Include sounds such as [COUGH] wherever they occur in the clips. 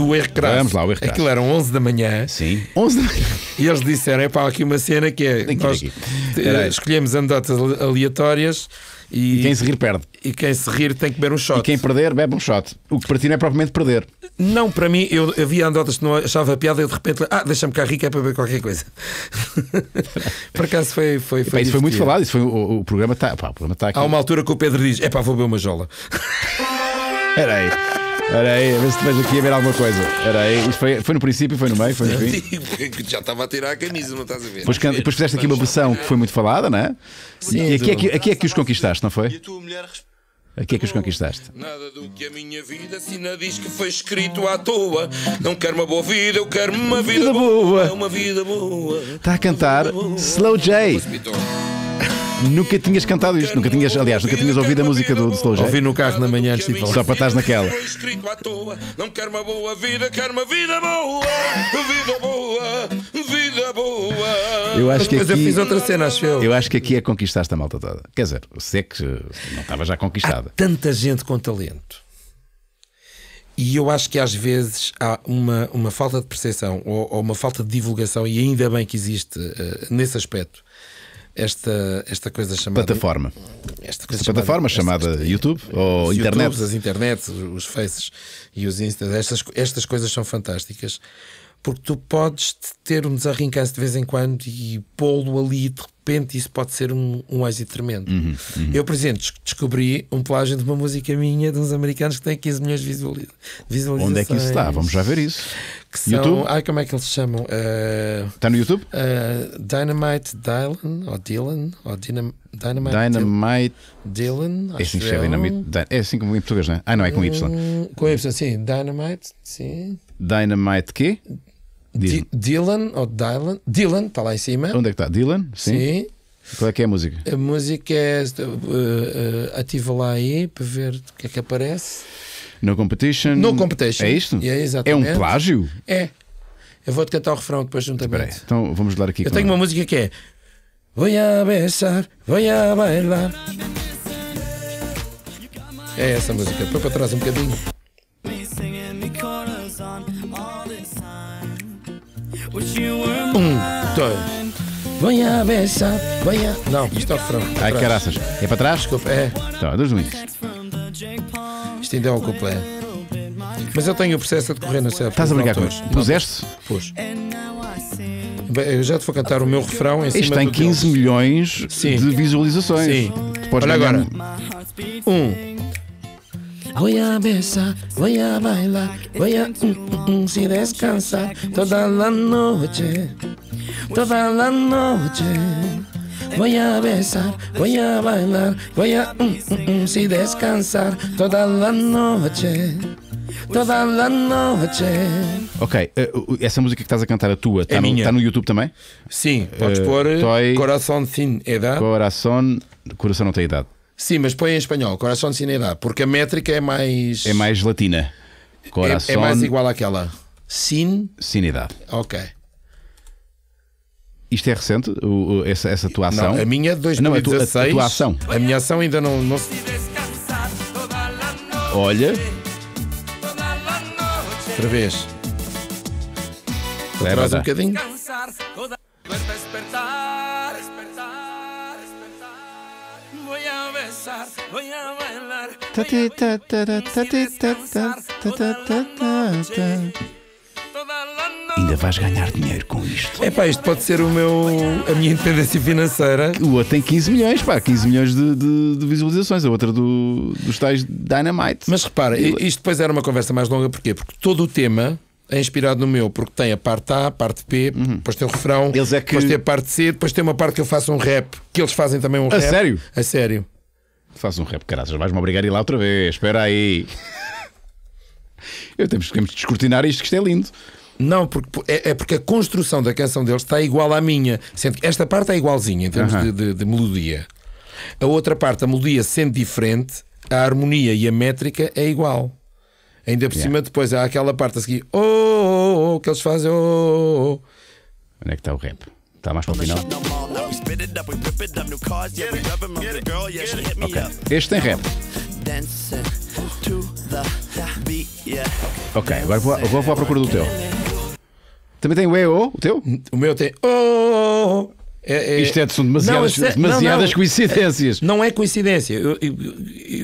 do Vamos lá, o erro crasso. Aquilo eram 11 da manhã. Sim. 11 da manhã. E eles disseram: é pá, aqui uma cena que é. nós eh, escolhemos andotas aleatórias. E, e, quem se rir perde. E quem se rir tem que beber um shot. E quem perder, bebe um shot. O que para ti não é propriamente perder. Não, para mim, eu havia andotas que não achava piada e de repente, ah, deixa-me cá rica é para beber qualquer coisa. [LAUGHS] Por acaso foi. foi, foi, pá, isso foi muito falado, isso foi, o, o programa está. Tá há uma altura que o Pedro diz: é pá, vou beber uma jola. Era aí. [LAUGHS] Espera aí, a ver se te vejo aqui a ver alguma coisa. Espera aí, isto foi, foi no princípio, foi no meio, foi no fim. [LAUGHS] já estava a tirar a camisa, não estás a ver? Depois, can- depois fizeste aqui uma versão que foi muito falada, não é? Sim. E aqui, é que- aqui é que os conquistaste, não foi? E a tua mulher responde. Aqui é que os conquistaste. Nada do que a minha vida assina diz que foi escrito à toa. Não quero uma boa vida, eu quero uma vida, Vida boa. boa. É uma vida boa. Está a cantar Slow J. Então, Nunca tinhas cantado isto, nunca tinhas, aliás, nunca tinhas ouvido a música do, do Slow Ouvi no carro na manhã antes de falar. Só para estás naquela. Não quero uma boa vida, quero uma vida boa, vida boa, vida boa. Eu acho que aqui, fiz outra cena, acho eu. Eu acho que aqui é conquistaste a malta toda. Quer dizer, sei é que não estava já conquistada. Há tanta gente com talento. E eu acho que às vezes há uma, uma falta de percepção ou, ou uma falta de divulgação, e ainda bem que existe uh, nesse aspecto, esta, esta coisa chamada. Plataforma. Esta, coisa esta chamada, plataforma chamada esta, YouTube ou os internet. as internets, os faces e os instas, estas, estas coisas são fantásticas porque tu podes ter um desarrincance de vez em quando e pô-lo ali de repente isso pode ser um, um êxito tremendo. Uhum, uhum. Eu, por exemplo, descobri um plágio de uma música minha de uns americanos que tem 15 milhões de visualizações. Onde é que isso está? Vamos já ver isso que são. YouTube? Ai, como é que eles se chamam? Está eh, uh, no YouTube? Uh, Dynamite Dylan, ou Dylan, ou Dynam Dynamite, Dynamite Dylan. É assim que é, Dynamite, é assim como em português, não é? Ah, não, é com Y. Hum, com Y, sim. Dynamite, sim. Dynamite quê? Dylan, ou Dylan. Dylan, está lá em cima. Onde é que está? Dylan? Sim. sim. Qual é que é a música? A música é. Uh, uh, ativa lá aí para ver o que é que aparece. No competition. No competition. É isto? É, exatamente. é um plágio? É. Eu vou-te cantar o refrão depois juntamente. Espera Então vamos lá aqui. Eu tenho uma música que é. Voy a beijar, voy a bailar. É essa música. Põe para trás um bocadinho. Um, dois. Vem a beça, vem a. Não, isto é o refrão. Ai, caraças. É para trás? Desculpa, é. Tá, dois minutos. Isto ainda é um couplé. Mas eu tenho o processo a decorrer na cena. Estás a brigar com isso? Puseste? Pus. Bem, Eu já te vou cantar o meu refrão em cima Isto tem do 15 milhões Sim. de visualizações. Sim. Tu podes Olha agora. um- Um. Goiabessa, goia bailar, goia mm, mm, mm, se descansar toda a noite, toda a noite. Voy a besar, voy a bailar, voy a um, mm, um, mm, mm, si descansar toda la noche. Toda a noite. Ok, eh, essa música que estás a cantar, a é tua, está, é no, Está no, YouTube também? Sim, podes uh, pôr toy... Coração Sin Edad. Coração, coração não tem idade. Sim, mas põe em espanhol, Coração Sin Edad, porque a métrica é mais. É mais latina. Coração... É, é mais igual àquela. Sin. Sin Edad. Ok. Isto é recente, o, o, essa, essa tua ação? Não, a minha é de 2016. Não, a, tua, a, a tua ação. A minha ação ainda não. não... Olha. Outra vez. Leva um bocadinho. Tá, tá, tá, tá, tá, tá, tá, ainda vais ganhar dinheiro com isto. É pá, isto pode ser o meu, a minha independência financeira. O outro tem 15 milhões, pá, 15 milhões de, de, de visualizações, a outra do, dos tais Dynamite. Mas repara, isto depois era uma conversa mais longa, porquê? Porque todo o tema é inspirado no meu, porque tem a parte A, a parte B, uhum. depois tem o refrão, eles é que... depois tem a parte C, depois tem uma parte que eu faço um rap, que eles fazem também um a rap. A sério? A sério. Faz um rap, caraças, vais-me obrigar a ir lá outra vez, espera aí. [LAUGHS] eu temos que descortinar isto, que isto é lindo. Não, porque, é, é, porque a construção da canção deles está igual à minha. Sendo que esta parte é igualzinha em termos uh -huh. de, de, de melodia. A outra parte, a melodia sendo diferente, a harmonia e a métrica é igual. Ainda por yeah. cima, depois há aquela parte a seguir, oh, oh, oh, oh" que eles fazem, oh oh, oh, oh, Onde é que está o rap? Está mais para o final. Okay. Este tem rap. Ok, agora vou, vou, vou à procura do teu. Também tem o EO, o teu? O meu tem oh, é, é... Isto é de são demasiadas, não, é... demasiadas não, não. coincidências. Não é coincidência. Eu, eu,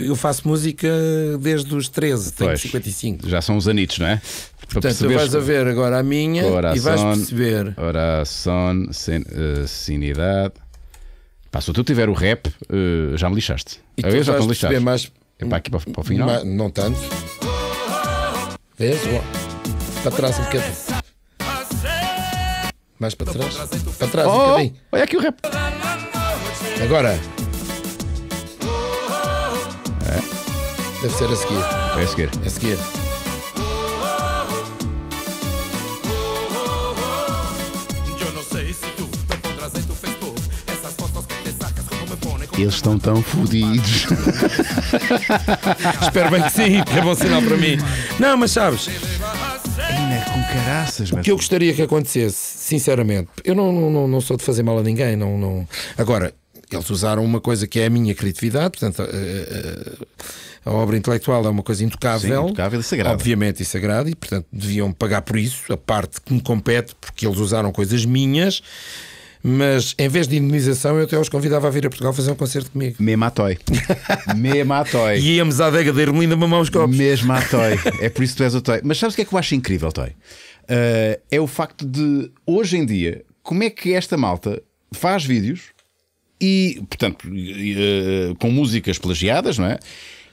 eu, faço música desde os 13, tenho pois, 55. Já são os anitos, não é? Para Portanto, tu vais que... a ver agora a minha oração, e vais perceber. Oração, sen, uh, eh, sinidade. Pá, se tu tiver o rap, uh, já me lixaste. E tu já me lixaste. Mais... É para aqui para, para o final? Mas, não tanto. Vês? É, para trás um bocadinho. Mais para trás. Para trás, oh, um oh, Olha aqui o rap. Agora. É. Deve ser a seguir. É a seguir. É a seguir. Eles estão tão fodidos. [LAUGHS] Espero bem que sim, que é bom sinal para mim. Não, mas sabes. Ainda é com caraças, mas... O que eu gostaria que acontecesse Sinceramente, eu não, não, não sou de fazer mal a ninguém. Não, não... Agora, eles usaram uma coisa que é a minha criatividade, portanto, a, eh, a, eh, a obra intelectual é uma coisa intocável, Sim, intocável e sagrada. obviamente e sagrada, e portanto deviam pagar por isso, a parte que me compete, porque eles usaram coisas minhas. Mas em vez de indenização, eu até os convidava a vir a Portugal fazer um concerto comigo. Mesmo à toy. [LAUGHS] Mesmo à toy. E íamos à adega da Irmelinda mamar os copos. Mesmo à toy. É por isso que tu és o toy. Mas sabes o que é que eu acho incrível, toy? uh, é o facto de, hoje em dia, como é que esta malta faz vídeos e, portanto, uh, com músicas plagiadas, não é?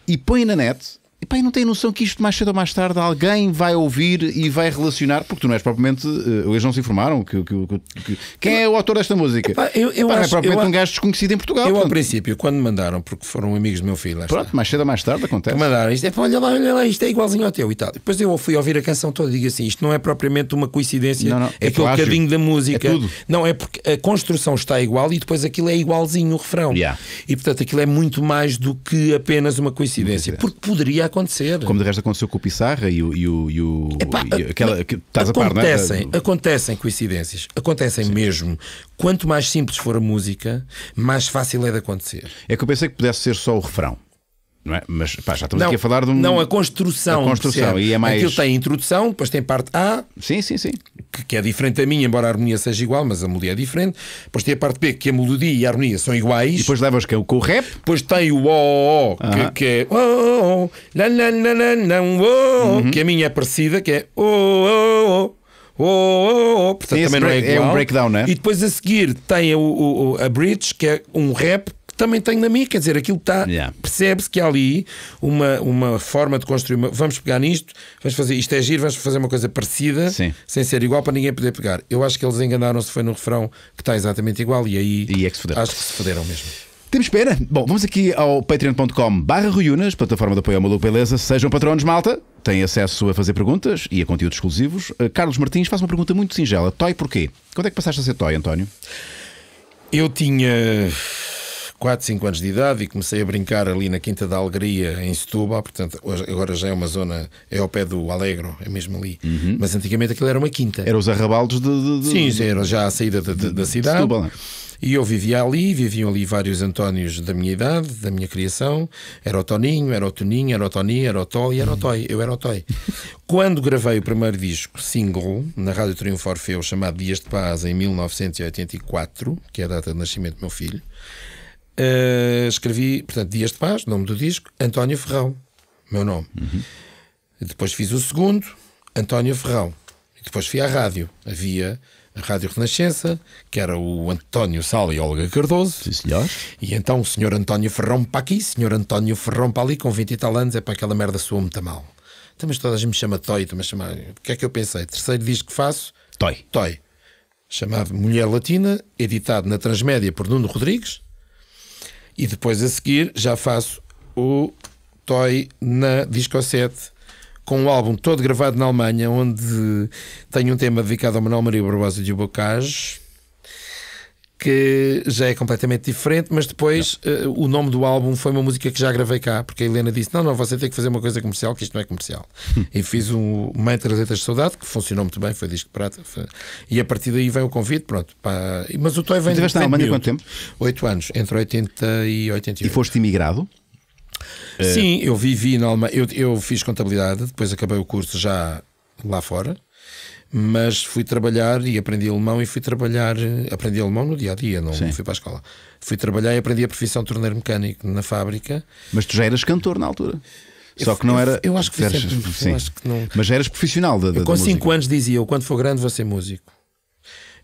E põe na net e pá, não tem noção que isto mais cedo ou mais tarde alguém vai ouvir e vai relacionar, porque tu não és propriamente. Eles eh, não se informaram. Que, que, que quem é o autor desta música? Epá, eu, eu Epá, é acho, é propriamente eu, um gajo desconhecido em Portugal. Eu, portanto. ao princípio, quando me mandaram, porque foram amigos do meu filho. Pronto, está. mais cedo ou mais tarde acontece. Mandaram isto, é, olha lá, olha lá, isto é igualzinho ao teu e tal. Depois eu fui ouvir a canção toda e digo assim: isto não é propriamente uma coincidência, não, não, é, é aquele plágio. cadinho da é música. É tudo. Não, é porque a construção está igual e depois aquilo é igualzinho o refrão. Yeah. E portanto aquilo é muito mais do que apenas uma coincidência, porque poderia acontecer. Como de resto aconteceu com o Pissarra e o. E o, e o Epá, e aquela, que estás acontecem, a par, não é? acontecem coincidências, acontecem Sim. mesmo. Quanto mais simples for a música, mais fácil é de acontecer. É que eu pensei que pudesse ser só o refrão. Não é? Mas pá, já estamos não, aqui a falar de um... Não, a construção. A construção. E é mais... Aquilo tem introdução, depois tem parte A. Sim, sim, sim. Que, que, é diferente a mim, embora a harmonia seja igual, mas a melodia é diferente. Depois tem a parte B, que a melodia e a harmonia são iguais. E depois levas que, com o rap. Depois tem o O, que, -O -huh. que é. Oh, oh, la, la, o o o uh Que a minha é parecida, que é. o o o o o o Portanto, também não é, igual. é um breakdown, né? E depois a seguir tem o, o, o a bridge, que é um rap também tenho na minha. Quer dizer, aquilo está. Yeah. Percebe-se que há ali uma, uma forma de construir. Uma, vamos pegar nisto, vamos fazer isto é giro, vamos fazer uma coisa parecida, Sim. sem ser igual para ninguém poder pegar. Eu acho que eles enganaram-se, foi no refrão que está exatamente igual e aí e é que acho que se foderam mesmo. Temos pena Bom, vamos aqui ao patreon.com/barra Ruiunas, plataforma de apoio ao Maluco Beleza. Sejam patronos, malta. Têm acesso a fazer perguntas e a conteúdos exclusivos. Uh, Carlos Martins faz uma pergunta muito singela: Toy porquê? Quando é que passaste a ser Toy, António? Eu tinha 4, 5 anos de idade e comecei a brincar ali na Quinta da Alegria, em Setúbal. Portanto, hoje, agora já é uma zona, é ao pé do Alegro, é mesmo ali. Uhum. Mas antigamente aquilo era uma quinta. Eram os arrabaldos de. de, de... Sim, era já a saída de, de, da cidade. Setúbal. É? E eu vivia ali, viviam ali vários Antónios da minha idade, da minha criação. Era o Toninho, era o Toninho, era o Toni, era o Tó e era o Toy. Eu era o Toy. [LAUGHS] Quando gravei o primeiro disco, single, na Rádio Triunfo Orfeu, chamado Dias de Paz, em 1984, que é a data de nascimento do meu filho, Uh, escrevi, portanto, Dias de Paz, nome do disco, António Ferrão, meu nome. Uhum. Depois fiz o segundo, António Ferrão. E depois fui à rádio. Havia a Rádio Renascença, que era o António Sal e Olga Cardoso. Sim, senhor. E então o senhor António Ferrão para aqui, senhor António Ferrão para ali, com 20 e tal anos, é para aquela merda sua muito mal. Então, mas toda a gente me chama Toy, então, mas chama O que é que eu pensei? Terceiro disco que faço? Toy. Toy. Chamado Mulher Latina, editado na Transmédia por Nuno Rodrigues, e depois a seguir já faço o Toy na Discossete com um álbum todo gravado na Alemanha, onde tenho um tema dedicado ao Manuel Maria Barbosa de Bocage que já é completamente diferente, mas depois uh, o nome do álbum foi uma música que já gravei cá, porque a Helena disse: Não, não, você tem que fazer uma coisa comercial, que isto não é comercial. [LAUGHS] E fiz um Mãe Letras de Saudade, que funcionou muito bem, foi disco de prata. Foi... E a partir daí vem o convite, pronto. Pá. Mas o Toy vem. Tiveste na Alemanha quanto tempo? Oito anos, entre 80 e 88. E foste imigrado? Sim, eh, eu vivi na Alemanha, eu, eu fiz contabilidade, depois acabei o curso já lá fora. Mas fui trabalhar e aprendi alemão e fui trabalhar. Aprendi alemão no dia a dia, não Sim. fui para a escola. Fui trabalhar e aprendi a profissão de torneiro mecânico na fábrica. Mas tu já eras cantor na altura? Eu Só que não era. Eu acho que, eras, sempre, acho que não... Mas já eras profissional da, da eu, Com 5 anos dizia eu: quando for grande vou ser músico.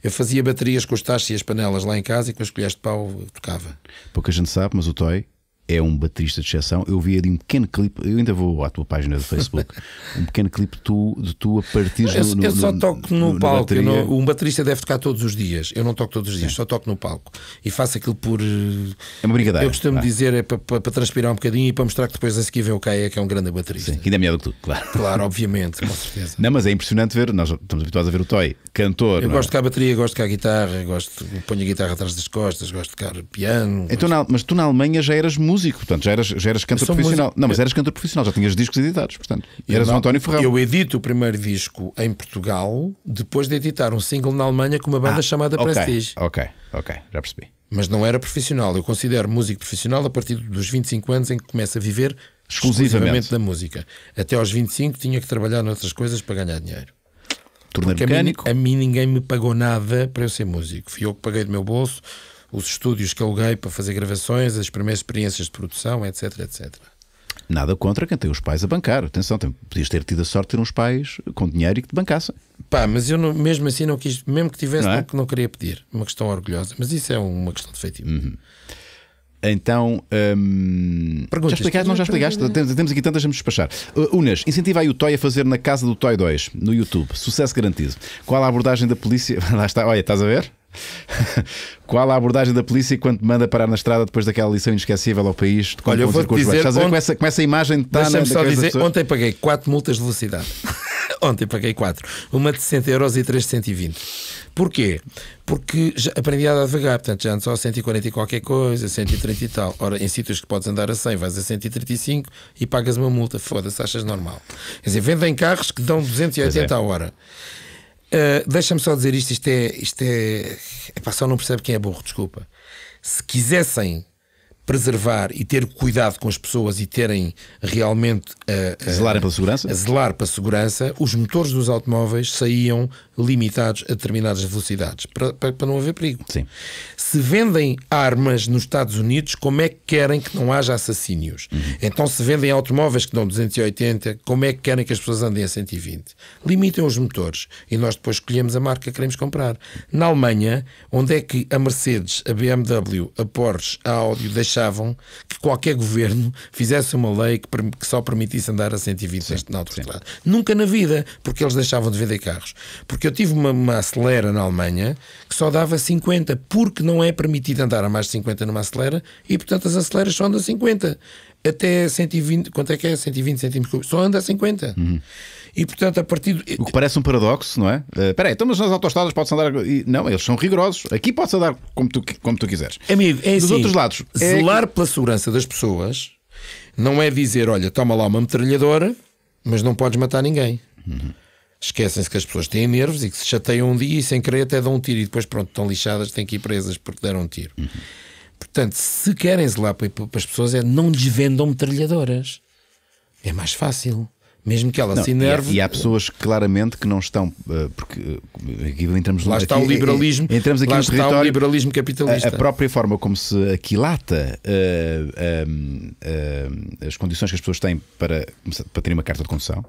Eu fazia baterias com os tachos e as panelas lá em casa e com as colheres de pau tocava. Pouca gente sabe, mas o Toy é um baterista de exceção. Eu vi ali um pequeno clipe, eu ainda vou à tua página do Facebook, [LAUGHS] um pequeno clipe de tu, de tu a partir eu, do. eu só toco no, no palco. um baterista deve tocar todos os dias. Eu não toco todos os dias, Sim. É. só toco no palco. E faço aquilo por. Eh, é uma brincadeira. Eu costumo ah. dizer é para, para, para, transpirar um bocadinho e para mostrar que depois a seguir vem o Caia, que é um grande baterista. Sim, que ainda é melhor do que tu, claro. Claro, obviamente, com certeza. Não, mas é impressionante ver, nós estamos habituados a ver o Toy, cantor. Eu é? gosto de tocar bateria, gosto de tocar guitarra, gosto, ponho a guitarra atrás das costas, gosto de tocar piano. Então, gosto... na, mas tu na Alemanha já eras músico músico, portanto, já eras, já eras cantor profissional. Músico. Não, mas eras cantor profissional, já tinhas discos editados, portanto. E eras não, o António Ferrão. Eu edito o primeiro disco em Portugal, depois de editar um single na Alemanha com uma banda ah, chamada okay, Prestige. Ok, ok, já percebi. Mas não era profissional. Eu considero músico profissional a partir dos 25 anos em que começa a viver exclusivamente, exclusivamente da música. Até aos 25 tinha que trabalhar noutras coisas para ganhar dinheiro. Tornar mecânico? A mim, a mim ninguém me pagou nada para eu ser músico. Fui eu que paguei do meu bolso os estúdios que aluguei para fazer gravações, as primeiras experiências de produção, etc, etc. Nada contra quem tem os pais a bancar. Atenção, podias ter tido a sorte de ter uns pais com dinheiro e que te bancassem. Pá, mas eu não, mesmo assim não quis, mesmo que tivesse, não, é? não, queria pedir. Uma questão orgulhosa. Mas isso é uma questão de feitiço. Uhum. Então, hum, já explicaste? Não já explicaste? Temos, temos aqui tantas, vamos despachar. Uh, Unas, incentiva aí o Toy a fazer na casa do Toy 2, no YouTube. Sucesso garantido. Qual a abordagem da polícia? [LAUGHS] Lá está, olha, estás a ver? [LAUGHS] Qual a abordagem da polícia quando te manda parar na estrada depois daquela lição inesquecível ao país? De Olha, eu vou dizer, Estás a ver com, essa, com essa imagem de na, só dizer, ontem paguei 4 multas de velocidade. [LAUGHS] ontem paguei 4. Uma de 60 euros e 3 de 120. Porquê? Porque já aprendi a devagar, portanto já ando só a 140 e qualquer coisa, 130 e tal. Ora, em sítios que podes andar a 100, vais a 135 e pagas uma multa. Foda-se, achas normal. Quer dizer, vendem carros que dão 280 é. a hora. Uh, Deixa-me só dizer isto, isto é. Isto é epá, só não percebo quem é burro, desculpa. Se quisessem preservar e ter cuidado com as pessoas e terem realmente eh, eh, a, a, pela segurança. a zelar para a segurança, os motores dos automóveis saíam limitados a determinadas velocidades para, para, para não haver perigo. Sim. Se vendem armas nos Estados Unidos, como é que querem que não haja assassínios? Uhum. Então, se vendem automóveis que dão 280, como é que querem que as pessoas andem a 120? Limitem os motores e nós depois escolhemos a marca que queremos comprar. Na Alemanha, onde é que a Mercedes, a BMW, a Porsche, a Audi deixaram achavam que qualquer governo fizesse uma lei que, que só permitisse andar a 120 sim, na autostrada. Nunca na vida, porque eles deixavam de vender carros. Porque eu tive uma, uma acelera na Alemanha que só dava 50, porque não é permitido andar a mais de 50 numa acelera e, portanto, as aceleras só andam a 50. Até 120, quanto é que é? 120 centímetros só anda a 50. Uhum. E, portanto, a partir. Do... O que parece um paradoxo, não é? Eh, espera uh, aí, então, mas nas autostradas pode andar. Não, eles são rigorosos. Aqui pode andar como tu, como tu quiseres. Amigo, é Dos assim, outros lados. É zelar pela segurança das pessoas não é dizer, olha, toma lá uma metralhadora, mas não podes matar ninguém. Uhum. Esquecem-se que as pessoas têm nervos e que se chateiam um dia e sem querer até dão um tiro e depois, pronto, estão lixadas, têm que ir presas porque deram um tiro. Uhum. Portanto, se querem zelar para, as pessoas, é não lhes vendam metralhadoras. É mais fácil mesmo que ela não, se enerve. E, e há, pessoas claramente que não estão, eh, porque eh, aqui entramos lá está aqui, o eh, liberalismo, entramos aqui lá no está território, o liberalismo capitalista. A, a, própria forma como se aquilata uh, uh, uh, as condições que as pessoas têm para, para terem uma carta de condução.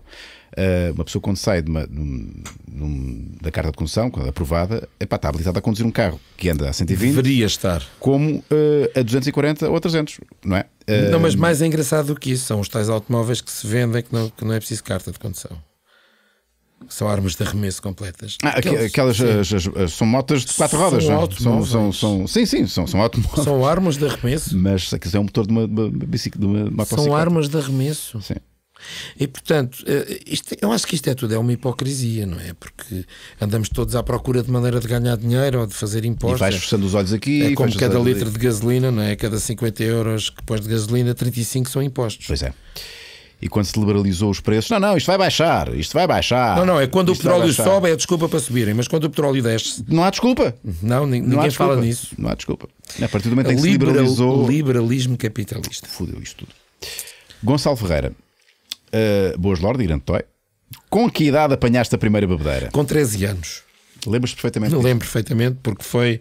uma pessoa quando sai de uma, num, da carta de condução, quando é aprovada, epá, está habilitada a conduzir um carro que anda a 120. Deveria estar. Como a 240 ou a 300, não é? Não, mas mais engraçado do que isso são os tais automóveis que se vendem que não, que não é preciso carta de condução. São armas de arremesso completas. Ah, aquelas, as, as, as, são motas de quatro são rodas, não? É? São, são, são, sim, sim, são, são automóveis. São armas de arremesso. Mas se quiser é um motor de uma, de uma, de uma São armas de arremesso. Sim. E portanto, eh, isto, eu acho que isto é tudo, é uma hipocrisia, não é? Porque andamos todos à procura de maneira de ganhar dinheiro ou de fazer impostos. E vais fechando os olhos aqui. É como cada litro ali. de gasolina, não é? Cada 50 euros que pões de gasolina, 35 são impostos. Pois é. E quando se liberalizou os preços, não, não, isto vai baixar, isto vai baixar. Não, não, é quando o petróleo sobe, é desculpa para subirem, mas quando o petróleo desce. Não há desculpa. Não, ninguém não desculpa. fala nisso. Não há desculpa. A partir do momento em que se liberalizou. liberalismo capitalista. Fudeu isto tudo. Gonçalo Ferreira, Uh, Boas Lorde, Grande Toy. Com que idade apanhaste a primeira bebedeira? Com 13 anos. Lembras perfeitamente? Lembro perfeitamente, porque foi